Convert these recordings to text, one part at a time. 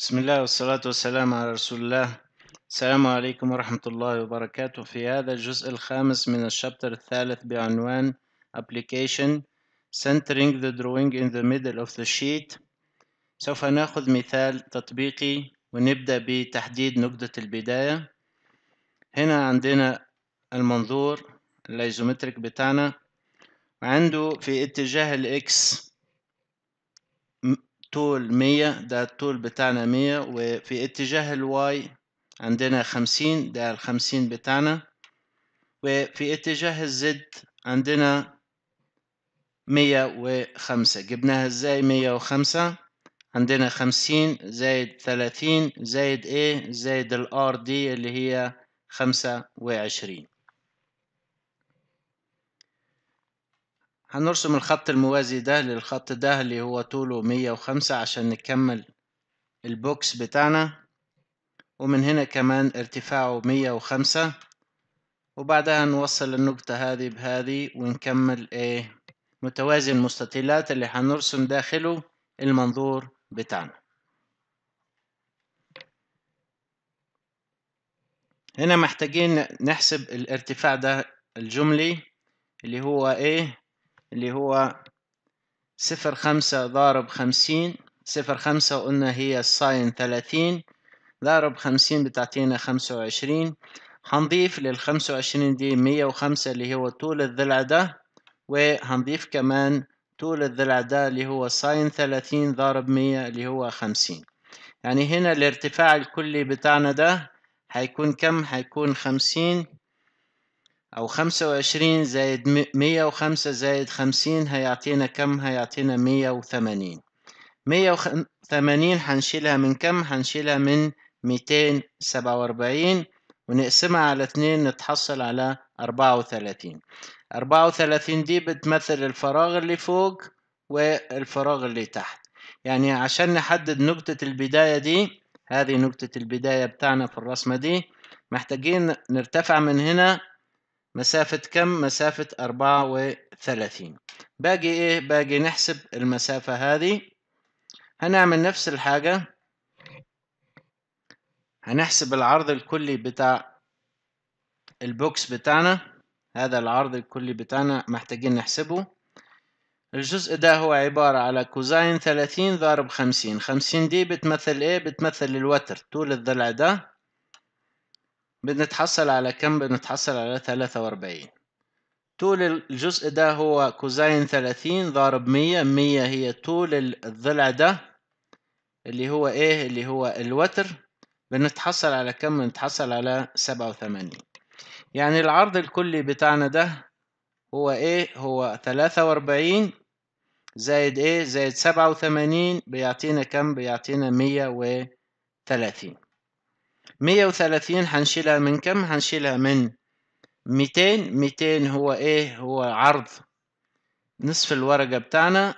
بسم الله والصلاة والسلام على رسول الله السلام عليكم ورحمة الله وبركاته في هذا الجزء الخامس من الشابتر الثالث بعنوان Application Centering the Drawing in the Middle of the Sheet سوف ناخذ مثال تطبيقي ونبدأ بتحديد نقطة البداية هنا عندنا المنظور الايزومتريك بتاعنا عنده في اتجاه الاكس طول 100 ده الطول بتاعنا 100 وفي اتجاه الواي عندنا 50 ده ال 50 بتاعنا وفي اتجاه الزد عندنا 105 جبناها ازاي 105 عندنا 50 زائد 30 زائد ايه زائد الار دي اللي هي 25 هنرسم الخط الموازي ده للخط ده اللي هو طوله مية وخمسة عشان نكمل البوكس بتاعنا ومن هنا كمان ارتفاعه مية وخمسة وبعدها نوصل النقطة هذه بهذه ونكمل ايه متوازي المستطيلات اللي هنرسم داخله المنظور بتاعنا هنا محتاجين نحسب الارتفاع ده الجملي اللي هو ايه اللي هو صفر خمسة ضارب خمسين صفر خمسة قلنا هي الساين ثلاثين ضارب خمسين بتعطينا خمسة وعشرين هنضيف للخمسة وعشرين دي مية وخمسة اللي هو طول الضلع ده وهنضيف كمان طول الضلع ده اللي هو ساين ثلاثين ضارب مية اللي هو خمسين يعني هنا الارتفاع الكلي بتاعنا ده هيكون كم هيكون خمسين او خمسة وعشرين زائد مية وخمسة زائد خمسين هيعطينا كم هيعطينا مية وثمانين مية وثمانين هنشيلها من كم هنشيلها من ميتين سبعة واربعين ونقسمها على اتنين نتحصل على اربعة وثلاثين اربعة وثلاثين دي بتمثل الفراغ اللي فوق والفراغ اللي تحت يعني عشان نحدد نقطة البداية دي هذه نقطة البداية بتاعنا في الرسمة دي محتاجين نرتفع من هنا مسافة كم مسافة أربعة وثلاثين باقي إيه باقي نحسب المسافة هذه هنعمل نفس الحاجة هنحسب العرض الكلي بتاع البوكس بتاعنا هذا العرض الكلي بتاعنا محتاجين نحسبه الجزء ده هو عبارة على كوزين ثلاثين ضرب خمسين خمسين دي بتمثل ايه بتمثل الوتر طول الضلع ده بنتحصل على كم بنتحصل على ثلاثة وأربعين طول الجزء ده هو كوزين ثلاثين ضارب مية مية هي طول الضلع ده اللي هو ايه اللي هو الوتر بنتحصل على كم بنتحصل على سبعة وثمانين يعني العرض الكلي بتاعنا ده هو ايه هو ثلاثة وأربعين زائد ايه زائد سبعة وثمانين بيعطينا كم بيعطينا مية وثلاثين مية وثلاثين هنشيلها من كم هنشيلها من ميتين ميتين هو ايه هو عرض نصف الورقة بتاعنا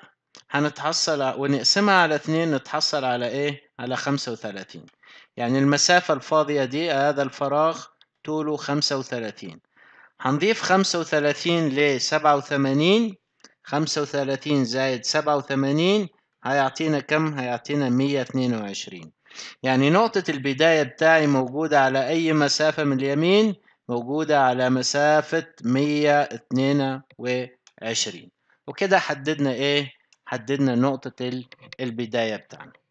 هنتحصل ونقسمها على اثنين نتحصل على ايه على خمسة وثلاثين يعني المسافة الفاضية دي هذا الفراغ طوله خمسة وثلاثين هنضيف خمسة وثلاثين لسبعة وثمانين خمسة وثلاثين زائد سبعة وثمانين هيعطينا كم هيعطينا مية اتنين وعشرين يعني نقطة البداية بتاعي موجودة على أي مسافة من اليمين موجودة على مسافة 122 وكده حددنا إيه؟ حددنا نقطة البداية بتاعنا